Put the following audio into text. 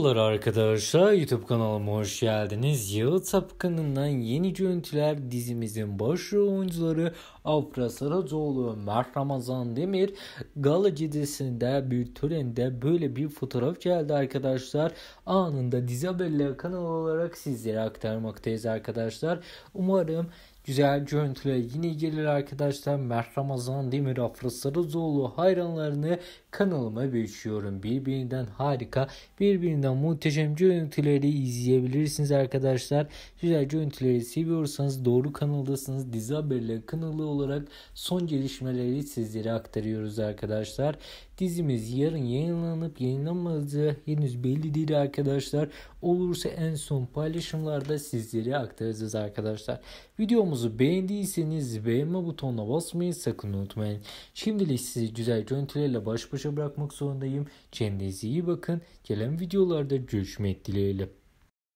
Merhabalar arkadaşlar YouTube kanalıma hoş geldiniz. Yağıt Sapkanı'ndan yeni görüntüler dizimizin başrol oyuncuları Afra Saracoğlu, Mert Ramazan Demir Gala dizisinde bir törende böyle bir fotoğraf geldi arkadaşlar. Anında dizi haberleri kanal olarak sizlere aktarmaktayız arkadaşlar. Umarım Güzel görüntüler yine gelir arkadaşlar. Mert Ramazan Demir Afra Sarızoğlu hayranlarını kanalıma büyütüyorum. Birbirinden harika, birbirinden muhteşem görüntüleri izleyebilirsiniz arkadaşlar. Güzel görüntüleri seviyorsanız doğru kanaldasınız. Dizi haberleri kanalı olarak son gelişmeleri sizlere aktarıyoruz arkadaşlar. Dizimiz yarın yayınlanıp yayınlanmadığı henüz belli değil arkadaşlar. Olursa en son paylaşımlarda sizlere aktaracağız arkadaşlar. Videomuz Videomuzu beğendiyseniz beğenme butonuna basmayı sakın unutmayın. Şimdilik sizi güzel görüntülerle baş başa bırakmak zorundayım. Kendinize iyi bakın. Gelen videolarda görüşmek dileğiyle.